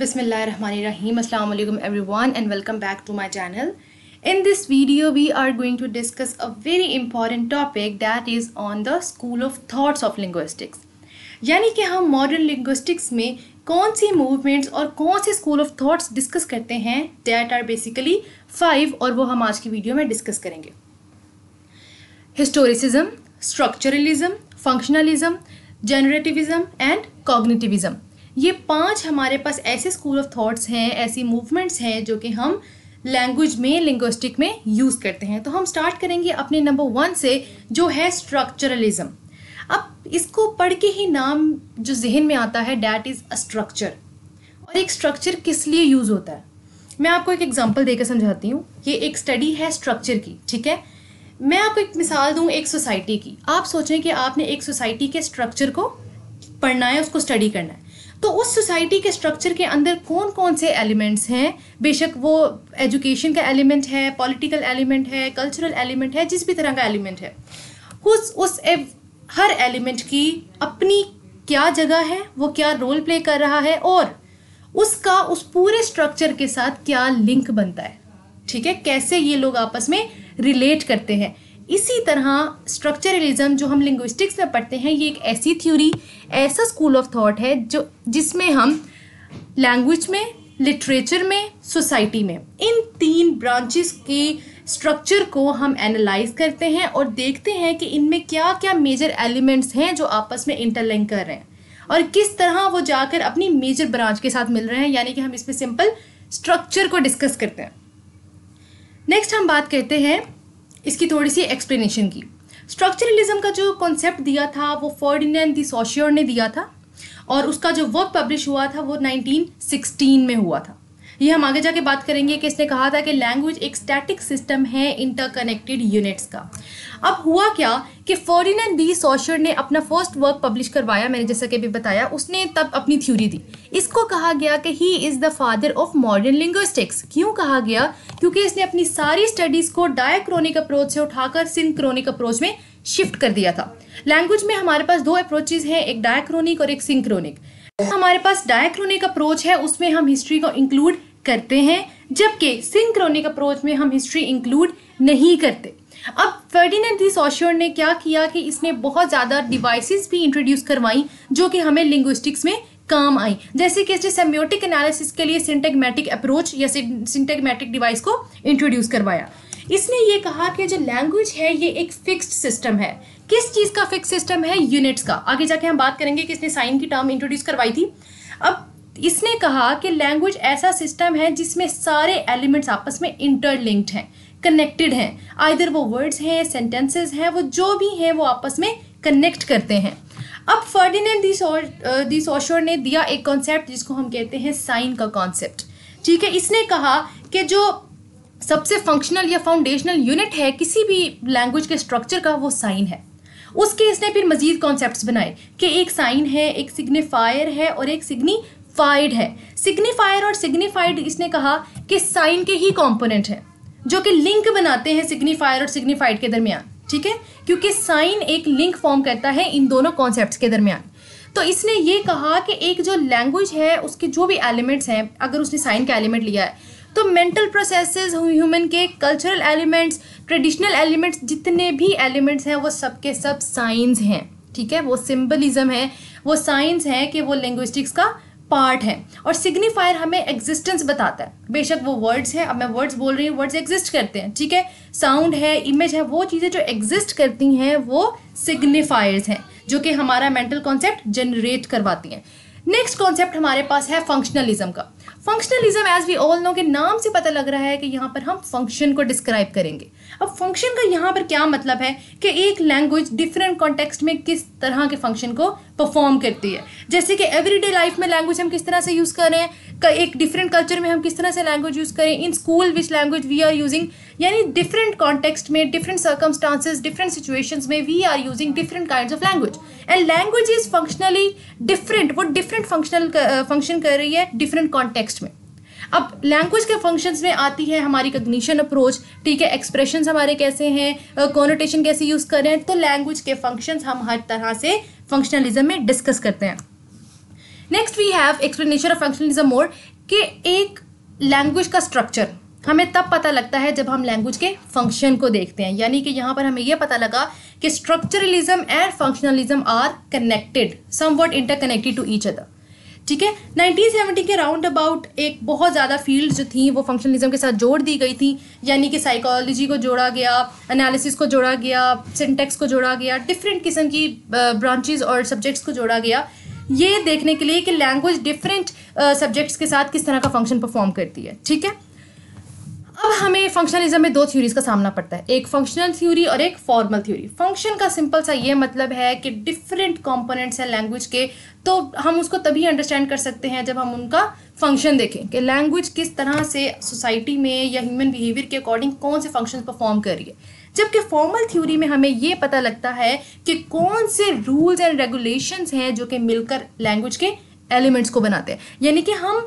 बिसमिल्ल रही अल्लाम everyone and welcome back to my channel in this video we are going to discuss a very important topic that is on the school of thoughts of linguistics यानी कि हम modern linguistics में कौन सी movements और कौन से school of thoughts discuss करते हैं दैट आर बेसिकली फाइव और वो हम आज की वीडियो में डिस्कस करेंगे historicism structuralism functionalism generativism and cognitivism ये पांच हमारे पास ऐसे स्कूल ऑफ थॉट्स हैं ऐसी मूवमेंट्स हैं जो कि हम लैंग्वेज में लिंग्विस्टिक में यूज़ करते हैं तो हम स्टार्ट करेंगे अपने नंबर वन से जो है स्ट्रक्चरलिज्म अब इसको पढ़ के ही नाम जो जहन में आता है डैट इज़ अ स्ट्रक्चर और एक स्ट्रक्चर किस लिए यूज़ होता है मैं आपको एक एग्जाम्पल देकर समझाती हूँ ये एक स्टडी है स्ट्रक्चर की ठीक है मैं आपको एक मिसाल दूँ एक सोसाइटी की आप सोचें कि आपने एक सोसाइटी के स्ट्रक्चर को पढ़ना है उसको स्टडी करना है तो उस सोसाइटी के स्ट्रक्चर के अंदर कौन कौन से एलिमेंट्स हैं बेशक वो एजुकेशन का एलिमेंट है पॉलिटिकल एलिमेंट है कल्चरल एलिमेंट है जिस भी तरह का एलिमेंट है उस उस एव हर एलिमेंट की अपनी क्या जगह है वो क्या रोल प्ले कर रहा है और उसका उस पूरे स्ट्रक्चर के साथ क्या लिंक बनता है ठीक है कैसे ये लोग आपस में रिलेट करते हैं इसी तरह स्ट्रक्चरलिज्म जो हम लिंग्विस्टिक्स में पढ़ते हैं ये एक ऐसी थ्योरी ऐसा स्कूल ऑफ थॉट है जो जिसमें हम लैंग्वेज में लिटरेचर में सोसाइटी में इन तीन ब्रांचेस के स्ट्रक्चर को हम एनालाइज करते हैं और देखते हैं कि इनमें क्या क्या मेजर एलिमेंट्स हैं जो आपस में इंटरलिंक कर रहे हैं और किस तरह वो जाकर अपनी मेजर ब्रांच के साथ मिल रहे हैं यानी कि हम इसमें सिंपल स्ट्रक्चर को डिस्कस करते हैं नेक्स्ट हम बात करते हैं इसकी थोड़ी सी एक्सप्लेनेशन की स्ट्रक्चरलिज्म का जो कॉन्सेप्ट दिया था वो फर्डिनेंड दी सोशियर ने दिया था और उसका जो वर्क पब्लिश हुआ था वो 1916 में हुआ था ये हम आगे जाके बात करेंगे कि इसने कहा था कि लैंग्वेज एक स्टैटिक सिस्टम है इंटरकनेक्टेड यूनिट्स का अब हुआ क्या कि फॉरिन बी सोशर ने अपना फर्स्ट वर्क पब्लिश करवाया मैंने जैसा कि अभी बताया उसने तब अपनी थ्योरी दी इसको कहा गया कि he is the father of modern linguistics क्यों कहा गया क्योंकि इसने अपनी सारी स्टडीज़ को डायक्रोनिक अप्रोच से उठाकर सिंक्रोनिक अप्रोच में शिफ्ट कर दिया था लैंग्वेज में हमारे पास दो अप्रोचेज हैं एक डायक्रोनिक और एक सिंक्रोनिक हमारे पास डायक्रोनिक अप्रोच है उसमें हम हिस्ट्री को इंक्लूड करते हैं जबकि सिंक्रोनिक अप्रोच में हम हिस्ट्री इंक्लूड नहीं करते अब फर्डीन दी ने क्या किया कि इसने बहुत ज़्यादा डिवाइसेस भी इंट्रोड्यूस करवाई जो कि हमें लिंग्विस्टिक्स में काम आई जैसे कि इसने सेम्योटिक एनालिसिस के लिए सिंटेगमेटिक अप्रोच या सिंटेगमेटिक डिवाइस को इंट्रोड्यूस करवाया इसने ये कहा कि जो लैंग्वेज है ये एक फिक्स्ड सिस्टम है किस चीज़ का फिक्स सिस्टम है यूनिट्स का आगे जाके हम बात करेंगे कि इसने साइन की टर्म इंट्रोड्यूस करवाई थी अब इसने कहा कि लैंग्वेज ऐसा सिस्टम है जिसमें सारे एलिमेंट्स आपस में इंटरलिंक्ड हैं कनेक्टेड हैं आइधर वो वर्ड्स हैं सेंटेंसेस हैं वो जो भी हैं वो आपस में कनेक्ट करते हैं अब फर्डिनेंड दी सोशोर ने दिया एक कॉन्सेप्ट जिसको हम कहते हैं साइन का कॉन्सेप्ट ठीक है इसने कहा कि जो सबसे फंक्शनल या फाउंडेशनल यूनिट है किसी भी लैंग्वेज के स्ट्रक्चर का वो साइन है उसके इसने फिर मजीद कॉन्सेप्ट्स बनाए कि एक साइन है एक सिग्निफायर है और एक सिग्नी सिग्निफाइड है सिग्निफायर और सिग्निफाइड इसने कहा कि साइन के ही कॉम्पोनेंट है जो कि लिंक बनाते हैं सिग्निफायर और सिग्निफाइड के दरमियान ठीक है क्योंकि साइन एक लिंक फॉर्म करता है इन दोनों कॉन्सेप्ट के दरमियान तो इसने ये कहा कि एक जो लैंग्वेज है उसके जो भी एलिमेंट्स हैं अगर उसने साइन का एलिमेंट लिया है तो मेंटल प्रोसेसेस ह्यूमन के कल्चरल एलिमेंट्स ट्रेडिशनल एलिमेंट्स जितने भी एलिमेंट्स हैं वो सब के सब साइंस हैं ठीक है वो सिम्बलिज्म है वो साइंस है कि वो लिंग्विस्टिक्स का पार्ट है और सिग्निफायर हमें एग्जिस्टेंस बताता है बेशक वो वर्ड्स हैं अब मैं वर्ड्स बोल रही हूँ वर्ड्स एग्जिस्ट करते हैं ठीक है साउंड है इमेज है वो चीज़ें जो एग्जिस्ट करती हैं वो सिग्निफायर्स हैं जो कि हमारा मेंटल कॉन्सेप्ट जनरेट करवाती हैं नेक्स्ट कॉन्सेप्ट हमारे पास है फंक्शनलिज्म का functionalism as we all know के नाम से पता लग रहा है कि यहाँ पर हम फंक्शन को डिस्क्राइब करेंगे अब फंक्शन का यहाँ पर क्या मतलब है कि एक लैंग्वेज डिफरेंट कॉन्टेक्स्ट में किस तरह के फंक्शन को परफॉर्म करती है जैसे कि एवरीडे लाइफ में लैंग्वेज हम किस तरह से यूज़ कर रहे हैं एक डिफरेंट कल्चर में हम किस तरह से लैंग्वेज यूज़ करें in school which language we are using यानी डिफरेंट कॉन्टेक्स्ट में डिफरेंट सर्कमस्टांसिस डिफरेंट सिचुएशंस में we are using different kind of language and language is functionally different वो डिफरेंट फंक्शनल फंक्शन कर रही है डिफरेंट कॉन्टेक्स्ट में अब लैंग्वेज के फंक्शंस में आती है हमारी कग्निशन अप्रोच ठीक है एक्सप्रेशंस हमारे कैसे हैं कॉनोटेशन कैसे यूज़ कर रहे हैं तो लैंग्वेज के फंक्शंस हम हर तरह से फंक्शनलिज्म में डिस्कस करते हैं next we have explanation of functionalism more कि एक लैंग्वेज का स्ट्रक्चर हमें तब पता लगता है जब हम लैंग्वेज के फंक्शन को देखते हैं यानी कि यहाँ पर हमें यह पता लगा कि structuralism and functionalism are connected somewhat interconnected to each other ठीक है 1970 के राउंड अबाउट एक बहुत ज़्यादा फील्ड जो थी वो फंक्शनलिज्म के साथ जोड़ दी गई थी यानी कि साइकोलॉजी को जोड़ा गया एनालिसिस को जोड़ा गया सिंटेक्स को जोड़ा गया डिफरेंट किस्म की ब्रांचेज और सब्जेक्ट्स को जोड़ा गया ये देखने के लिए कि लैंग्वेज डिफरेंट सब्जेक्ट्स के साथ किस तरह का फंक्शन परफॉर्म करती है ठीक है अब हमें फंक्शनलिज्म में दो थ्योरीज का सामना पड़ता है एक फंक्शनल थ्योरी और एक फॉर्मल थ्योरी फंक्शन का सिंपल सा ये मतलब है कि डिफरेंट कॉम्पोनेंट्स हैं लैंग्वेज के तो हम उसको तभी अंडरस्टैंड कर सकते हैं जब हम उनका फंक्शन देखें कि लैंग्वेज किस तरह से सोसाइटी में या ह्यूमन बिहेवियर के अकॉर्डिंग कौन से फंक्शन परफॉर्म कर रही है जबकि फॉर्मल थ्योरी में हमें ये पता लगता है कि कौन से रूल्स एंड रेगुलेशंस हैं जो कि मिलकर लैंग्वेज के एलिमेंट्स को बनाते हैं यानी कि हम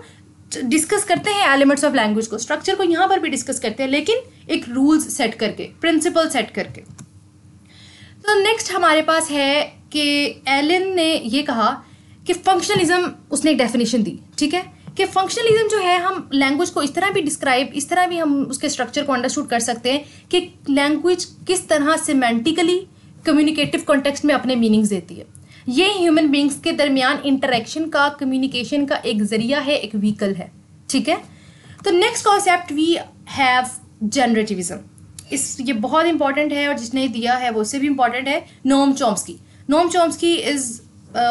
डिस्कस करते हैं एलिमेंट्स ऑफ लैंग्वेज को स्ट्रक्चर को यहाँ पर भी डिस्कस करते हैं लेकिन एक रूल्स सेट करके प्रिंसिपल सेट करके तो नेक्स्ट हमारे पास है कि एलिन ने ये कहा कि फंक्शनलिज्म उसने एक डेफिनेशन दी ठीक है कि फंक्शनलिज्म जो है हम लैंग्वेज को इस तरह भी डिस्क्राइब इस तरह भी हम उसके स्ट्रक्चर को अंडरस्टूड कर सकते हैं कि लैंग्वेज किस तरह सिमेंटिकली कम्युनिकेटिव कॉन्टेक्स्ट में अपने मीनिंग्स देती है ये ह्यूमन बींग्स के दरमियान इंटरेक्शन का कम्युनिकेशन का एक जरिया है एक व्हीकल है ठीक है तो next concept we have generativism इस ये बहुत इंपॉर्टेंट है और जिसने दिया है वो उससे भी इंपॉर्टेंट है Noam Chomsky Noam Chomsky is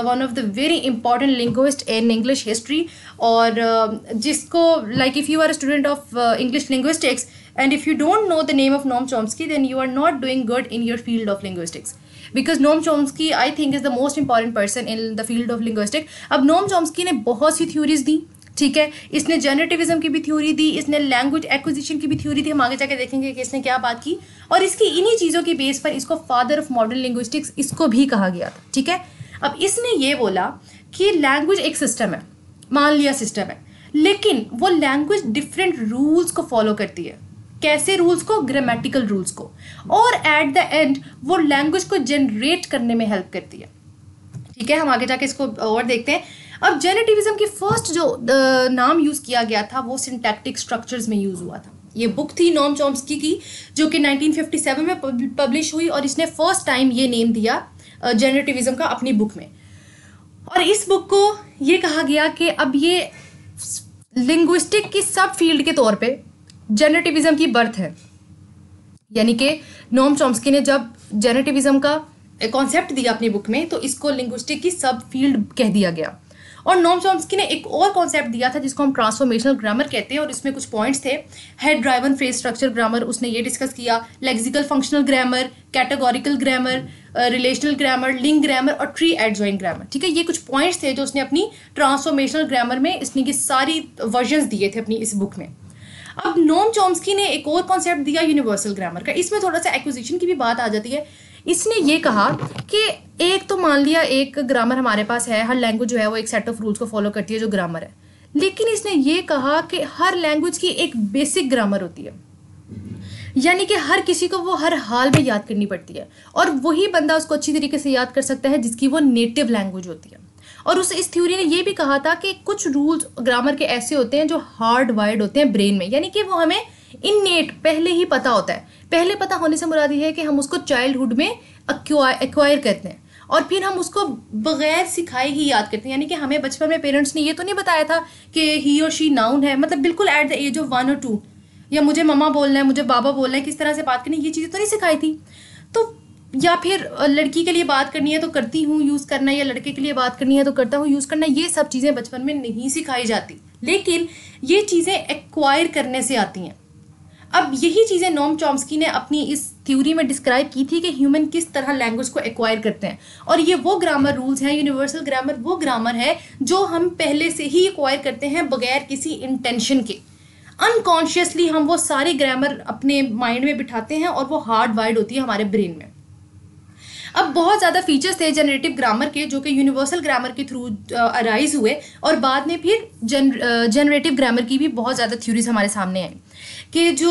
one of the very important linguist in English history और uh, जिसको like if you are student of English linguistics and if you don't know the name of Noam Chomsky then you are not doing good in your field of linguistics because Noam Chomsky I think is the most important person in the field of linguistic अब Noam Chomsky ने बहुत सी theories दी ठीक है इसने जनरेटिविज्म की भी theory दी इसने language acquisition की भी थ्योरी दी हम आगे जाके देखेंगे कि इसने क्या बात की और इसकी इन्हीं चीज़ों के बेस पर इसको फादर ऑफ मॉडर्न लिंग्विस्टिक्स इसको भी कहा गया था ठीक है अब इसने ये बोला कि लैंग्वेज एक सिस्टम है मान लिया सिस्टम है लेकिन वो लैंग्वेज डिफरेंट रूल्स को फॉलो करती है कैसे रूल्स को ग्रामेटिकल रूल्स को और एट द एंड वो लैंग्वेज को जनरेट करने में हेल्प करती है ठीक है हम आगे जाके इसको और देखते हैं अब जेनेटिविज्म की फर्स्ट जो नाम यूज़ किया गया था वो सिंटैक्टिक स्ट्रक्चर्स में यूज़ हुआ था ये बुक थी नॉम चॉम्स्की की जो कि 1957 में पब्लिश हुई और इसने फर्स्ट टाइम ये नेम दिया जेनेटिविज्म का अपनी बुक में और इस बुक को ये कहा गया कि अब ये लिंग्विस्टिक की सब फील्ड के तौर पे जेनेटिविज्म की बर्थ है यानी कि नोम चॉम्स्की ने जब जेनेटिविज्म का कॉन्सेप्ट दिया अपनी बुक में तो इसको लिंग्विस्टिक की सब फील्ड कह दिया गया और नोम चॉम्स्की ने एक और कॉन्सेप्ट दिया था जिसको हम ट्रांसफॉर्मेशनल ग्रामर कहते हैं और इसमें कुछ पॉइंट्स थे head driven phrase structure grammar उसने ये डिस्कस किया lexical functional grammar categorical grammar relational grammar link grammar और ट्री एड ज्वाइन ग्रामर ठीक है ये कुछ पॉइंट्स थे जो उसने अपनी ट्रांसफॉर्मेशनल ग्रामर में इसने की सारी वर्जन दिए थे अपनी इस बुक में अब नोम चोम्स्की ने एक और कॉन्सेप्ट दिया यूनिवर्सल ग्रामर का इसमें थोड़ा सा एक्विजिशन की भी बात आ जाती है इसने ये कहा कि एक तो मान लिया एक ग्रामर हमारे पास है हर लैंग्वेज जो है वो एक सेट ऑफ रूल्स को फॉलो करती है जो ग्रामर है लेकिन इसने ये कहा कि हर लैंग्वेज की एक बेसिक ग्रामर होती है यानी कि हर किसी को वो हर हाल में याद करनी पड़ती है और वही बंदा उसको अच्छी तरीके से याद कर सकता है जिसकी वो नेटिव लैंग्वेज होती है और उस इस थ्योरी ने ये भी कहा था कि कुछ रूल्स ग्रामर के ऐसे होते हैं जो हार्ड वायर्ड होते हैं ब्रेन में यानी कि वो हमें नेट पहले ही पता होता है पहले पता होने से मुराद है कि हम उसको चाइल्डहुड में एक्वायर करते हैं और फिर हम उसको बगैर सिखाए ही याद करते हैं यानी कि हमें बचपन में पेरेंट्स ने ये तो नहीं बताया था कि ही और शी नाउन है मतलब बिल्कुल at the age of one और टू या मुझे ममा बोलना है मुझे बाबा बोलना है किस तरह से बात करनी ये चीज़ें तो नहीं सिखाई थी तो या फिर लड़की के लिए बात करनी है तो करती हूँ यूज़ करना या लड़के के लिए बात करनी है तो करता हूँ यूज़ करना ये सब चीज़ें बचपन में नहीं सिखाई जाती लेकिन ये चीज़ें एक्वायर करने से आती हैं अब यही चीज़ें नॉम चॉम्स्की ने अपनी इस थ्योरी में डिस्क्राइब की थी कि ह्यूमन किस तरह लैंग्वेज को एक्वायर करते हैं और ये वो ग्रामर रूल्स हैं यूनिवर्सल ग्रामर वो ग्रामर है जो हम पहले से ही एक्वायर करते हैं बगैर किसी इंटेंशन के अनकॉन्शियसली हम वो सारे ग्रामर अपने माइंड में बिठाते हैं और वो हार्ड वाइड होती है हमारे ब्रेन में अब बहुत ज़्यादा फीचर्स थे जनरेटिव ग्रामर के जो कि यूनिवर्सल ग्रामर के थ्रू अराइज uh, हुए और बाद में फिर जन जनरेटिव ग्रामर की भी बहुत ज़्यादा थ्योरीज हमारे सामने आई कि जो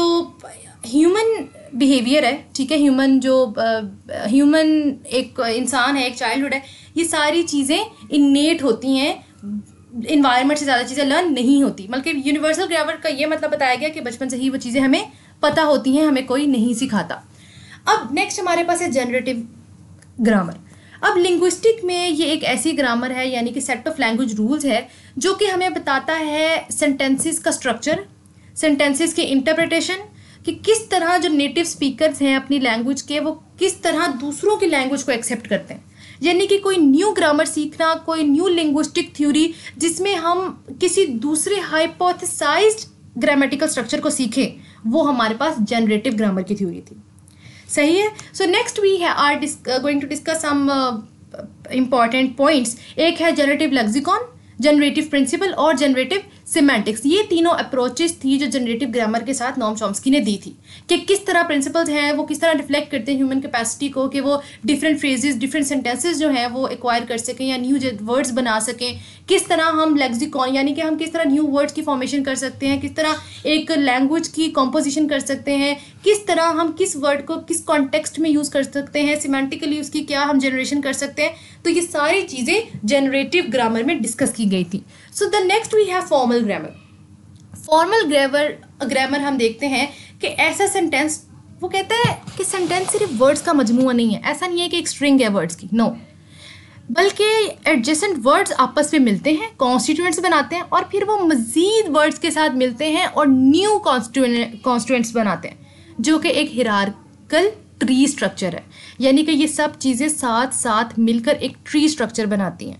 ह्यूमन बिहेवियर है ठीक है ह्यूमन जो ह्यूमन uh, एक इंसान है एक चाइल्डहुड है ये सारी चीज़ें इन्नेट होती हैं इन्वायरमेंट से ज़्यादा चीज़ें लर्न नहीं होती बल्कि यूनिवर्सल ग्रामर का ये मतलब बताया गया कि बचपन से ही वो चीज़ें हमें पता होती हैं हमें कोई नहीं सिखाता अब नेक्स्ट हमारे पास है जनरेटिव ग्रामर अब लिंग्विस्टिक में ये एक ऐसी ग्रामर है यानी कि सेट ऑफ लैंग्वेज रूल्स है जो कि हमें बताता है सेंटेंसेस का स्ट्रक्चर सेंटेंसेस के इंटरप्रिटेशन कि किस तरह जो नेटिव स्पीकर्स हैं अपनी लैंग्वेज के वो किस तरह दूसरों की लैंग्वेज को एक्सेप्ट करते हैं यानी कि कोई न्यू ग्रामर सीखना कोई न्यू लिंग्विस्टिक थ्योरी जिसमें हम किसी दूसरे हाइपोथिसाइज ग्रामेटिकल स्ट्रक्चर को सीखें वो हमारे पास जनरेटिव ग्रामर की थ्योरी थी सही है सो नेक्स्ट वी है are going to discuss some important points एक है जनरेटिव लेक्सिकॉन जनरेटिव प्रिंसिपल और जनरेटिव सिमेंटिक्स ये तीनों अप्रोचेस थी जो जनरेटिव ग्रामर के साथ नॉम चॉम्स्की ने दी थी कि किस तरह प्रिंसिपल्स हैं वो किस तरह रिफ्लेक्ट करते हैं ह्यूमन कैपेसिटी को कि वो डिफरेंट फ्रेजेस डिफरेंट सेंटेंसेस जो हैं वो एक्वायर कर सकें या न्यू वर्ड्स बना सकें किस तरह हम लेक्सिकॉन यानी कि हम किस तरह न्यू वर्ड्स की फॉर्मेशन कर सकते हैं किस तरह एक लैंग्वेज की कॉम्पोजिशन कर सकते हैं किस तरह हम किस वर्ड को किस कॉन्टेक्स्ट में यूज़ कर सकते हैं सिमेंटिकली उसकी क्या हम जनरेशन कर सकते हैं तो ये सारी चीज़ें जनरेटिव ग्रामर में डिस्कस की गई थी so the next we have formal formal grammar formal grammar grammar हम देखते हैं कि ऐसा सेंटेंस वो कहता है कि सेंटेंस सिर्फ वर्ड्स का मजमू नहीं है ऐसा नहीं है कि एक स्ट्रिंग है वर्ड्स की नो no. बल्कि एडजेसेंट वर्ड्स आपस में मिलते हैं कॉन्स्टिट्यूएंट्स बनाते हैं और फिर वो मज़ीद वर्ड्स के साथ मिलते हैं और न्यू कॉन्स्टिट्यूएंट्स बनाते हैं जो कि एक हिरारकल ट्री स्ट्रक्चर है यानी कि ये सब चीज़ें साथ साथ मिलकर एक ट्री स्ट्रक्चर बनाती हैं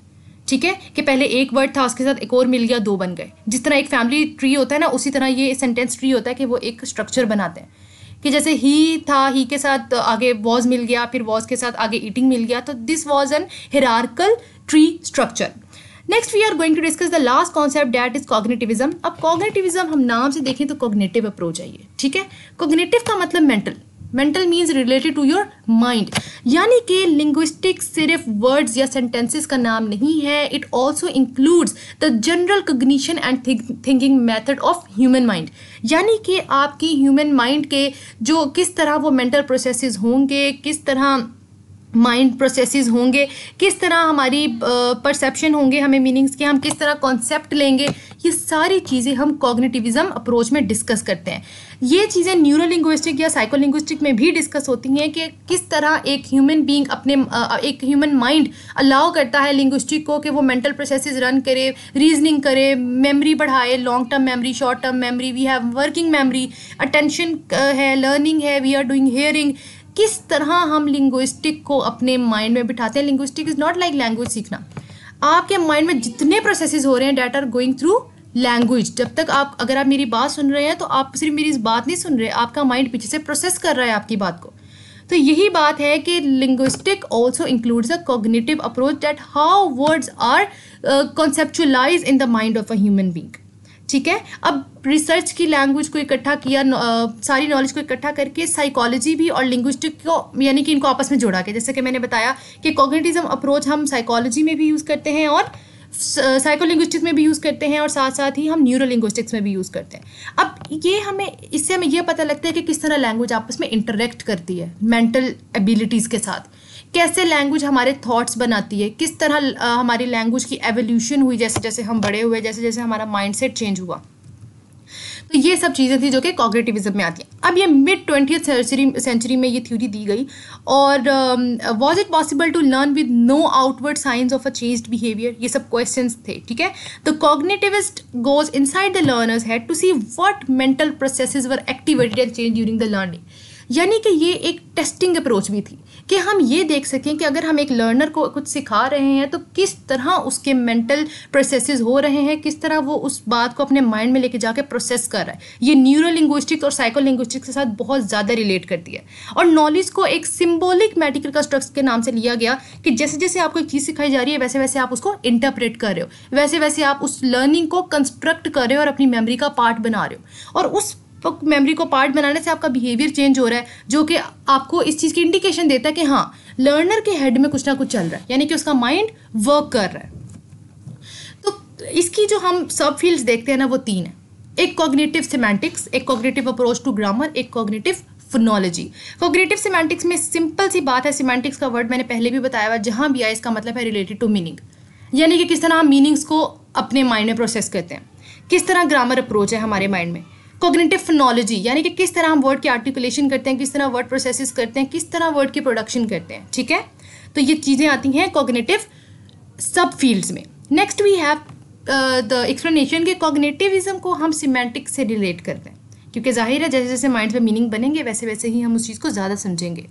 ठीक है कि पहले एक वर्ड था उसके साथ एक और मिल गया दो बन गए जिस तरह एक फैमिली ट्री होता है ना उसी तरह ये सेंटेंस ट्री होता है कि वो एक स्ट्रक्चर बनाते हैं कि जैसे ही था ही के साथ आगे वॉज मिल गया फिर वॉज के साथ आगे ईटिंग मिल गया तो this was an hierarchical tree structure next we are going to discuss the last concept that is cognitivism अब कॉग्नेटिविज्म हम नाम से देखें तो कॉग्नेटिव अप्रोच आइए ठीक है कॉग्नेटिव का मतलब mental mental means related to your mind यानी कि लिंग्विस्टिक सिर्फ वर्ड्स या सेंटेंसेस का नाम नहीं है it also includes the general cognition and thinking method of human mind यानी कि आपकी ह्यूमन माइंड के जो किस तरह वो मेंटल प्रोसेस होंगे किस तरह माइंड प्रोसेसेस होंगे किस तरह हमारी परसेप्शन होंगे हमें मीनिंग्स के हम किस तरह कॉन्सेप्ट लेंगे ये सारी चीज़ें हम कॉग्निटिविज्म अप्रोच में डिस्कस करते हैं ये चीज़ें न्यूरो लिंग्विस्टिक या साइको लिंग्विस्टिक में भी डिस्कस होती हैं कि किस तरह एक ह्यूमन बींग अपने एक ह्यूमन माइंड अलाउ करता है लिंग्विस्टिक को कि वो मेंटल प्रोसेस रन करे रीजनिंग करे मेमरी बढ़ाए long term memory short term memory we have working memory attention है लर्निंग है वी आर डूइंग हेयरिंग किस तरह हम लिंग्विस्टिक को अपने माइंड में बिठाते हैं linguistic is not like language सीखना आपके माइंड में जितने प्रोसेसेस हो रहे हैं that are going through language जब तक आप अगर आप मेरी बात सुन रहे हैं तो आप सिर्फ मेरी इस बात नहीं सुन रहे आपका माइंड पीछे से प्रोसेस कर रहा है आपकी बात को तो यही बात है कि linguistic also includes a cognitive approach that how words are conceptualize in the mind of a human being ठीक है अब रिसर्च की लैंग्वेज को इकट्ठा किया uh, सारी नॉलेज को इकट्ठा करके साइकोलॉजी भी और लिंग्विस्टिक को यानी कि इनको आपस में जोड़ा के जैसे कि मैंने बताया कि कॉग्निटिज्म अप्रोच हम साइकोलॉजी में भी यूज़ करते हैं और साइकोलिंग्विस्टिक्स में भी यूज़ करते हैं और साथ साथ ही हम न्यूरो लिंग्विस्टिक्स में भी यूज़ करते हैं अब ये हमें इससे हमें यह पता लगता है कि किस तरह लैंग्वेज आपस में इंटरेक्ट करती है मेंटल एबिलिटीज़ के साथ कैसे लैंग्वेज हमारे थॉट्स बनाती है किस तरह हमारी लैंग्वेज की एवोल्यूशन हुई जैसे जैसे हम बड़े हुए जैसे जैसे हमारा माइंडसेट चेंज हुआ तो ये सब चीज़ें थी जो कि कॉग्रेटिविज्म में आती हैं अब ये मिड ट्वेंटी सेंचुरी सेंचुरी में ये थ्योरी दी गई और was it possible to learn with no outward science of a change behaviour ये सब क्वेश्चन थे ठीक है the cognitivist goes inside the learners had to see what mental process were activated and change during the learning यानी कि ये एक testing approach भी थी कि हम ये देख सकें कि अगर हम एक लर्नर को कुछ सिखा रहे हैं तो किस तरह उसके मेंटल प्रोसेसेस हो रहे हैं किस तरह वो उस बात को अपने माइंड में लेके जाके प्रोसेस कर रहा है ये न्यूरो लिंग्विस्टिक और साइको लिंग्विस्टिक के साथ बहुत ज़्यादा रिलेट करती है और नॉलेज को एक सिम्बोलिक मेडिकल कंस्ट्रक्ट के नाम से लिया गया कि जैसे जैसे आपको एक चीज़ सिखाई जा रही है वैसे वैसे आप उसको इंटरप्रेट कर रहे हो वैसे वैसे आप उस लर्निंग को कंस्ट्रक्ट कर रहे हो और अपनी मेमरी का पार्ट बना रहे हो और उस तो मेमोरी को पार्ट बनाने से आपका बिहेवियर चेंज हो रहा है जो कि आपको इस चीज़ की इंडिकेशन देता है कि हाँ लर्नर के हेड में कुछ ना कुछ चल रहा है यानी कि उसका माइंड वर्क कर रहा है तो इसकी जो हम सब फील्ड्स देखते हैं ना वो तीन है एक कॉग्नेटिव सिमेंटिक्स एक कॉग्नेटिव अप्रोच टू ग्रामर एक कॉग्नेटिव फोनोलॉजी कॉग्रेटिव सिमेंटिक्स में सिंपल सी बात है सिमेंटिक्स का वर्ड मैंने पहले भी बताया हुआ जहाँ भी आया इसका मतलब है रिलेटेड टू मीनिंग यानी कि किस तरह हम मीनिंग्स को अपने माइंड में प्रोसेस करते हैं किस तरह ग्रामर अप्रोच है हमारे माइंड में कोग्नेटिव फिनोलॉजी यानी कि किस तरह हम वर्ड की आर्टिकुलेशन करते हैं किस तरह वर्ड प्रोसेस करते हैं किस तरह वर्ड की प्रोडक्शन करते हैं ठीक है तो ये चीज़ें आती हैं कोग्नेटिव सब फील्ड्स में next we have the explanation के कोग्नेटिविज्म को हम सिमेंटिक से रिलेट करते हैं क्योंकि जाहिर है जैसे जैसे माइंड में मीनिंग बनेंगे वैसे वैसे ही हम उस चीज़ को ज़्यादा समझेंगे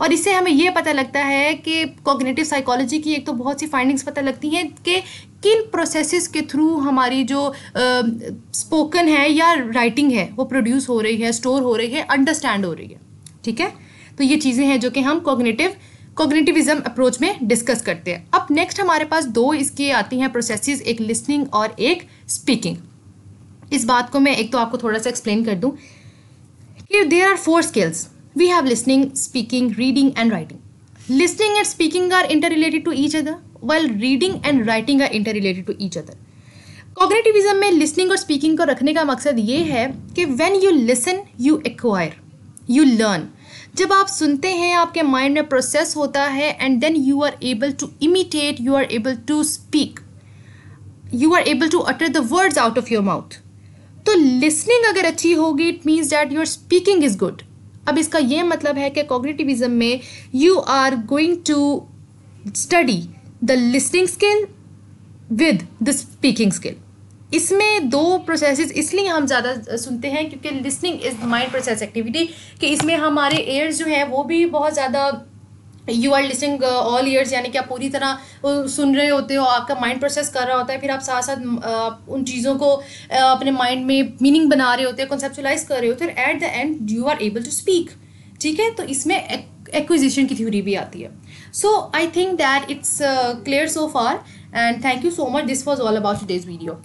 और इससे हमें यह पता लगता है कि कॉग्नेटिव साइकोलॉजी की एक तो बहुत सी फाइंडिंग्स पता लगती हैं कि किन प्रोसेसेस के थ्रू हमारी जो स्पोकन uh, है या राइटिंग है वो प्रोड्यूस हो रही है स्टोर हो रही है अंडरस्टैंड हो रही है ठीक है तो ये चीज़ें हैं जो कि हम कॉग्नेटिव कॉग्नेटिविज्म अप्रोच में डिस्कस करते हैं अब नेक्स्ट हमारे पास दो इसके आती हैं प्रोसेसेस एक लिसनिंग और एक स्पीकिंग इस बात को मैं एक तो आपको थोड़ा सा एक्सप्लेन कर दूँ कि there are four skills we have listening speaking reading and writing listening and speaking are interrelated to each other reading and writing are interrelated to each other cognitivism में listening और speaking को रखने का मकसद ये है कि when you listen you acquire you learn जब आप सुनते हैं आपके माइंड में प्रोसेस होता है and then you are able to imitate you are able to speak you are able to utter the words out of your mouth तो listening अगर अच्छी होगी it means that your speaking is good अब इसका यह मतलब है कि कॉग्रेटिविज्म में you are going to study the listening skill with the speaking skill इसमें दो प्रोसेसेस इसलिए हम ज़्यादा सुनते हैं क्योंकि listening is mind process activity कि इसमें हमारे एयर्स जो हैं वो भी बहुत ज़्यादा you are listening all ears यानी कि आप पूरी तरह सुन रहे होते हो आपका माइंड प्रोसेस कर रहा होता है फिर आप साथ साथ उन चीज़ों को अपने माइंड में मीनिंग बना रहे होते हो कंसेप्चुलाइज कर रहे होते हो at the end you are able to speak ठीक है तो इसमें एक्विजिशन की थ्योरी भी आती है so i think that it's uh, clear so far and thank you so much this was all about today's video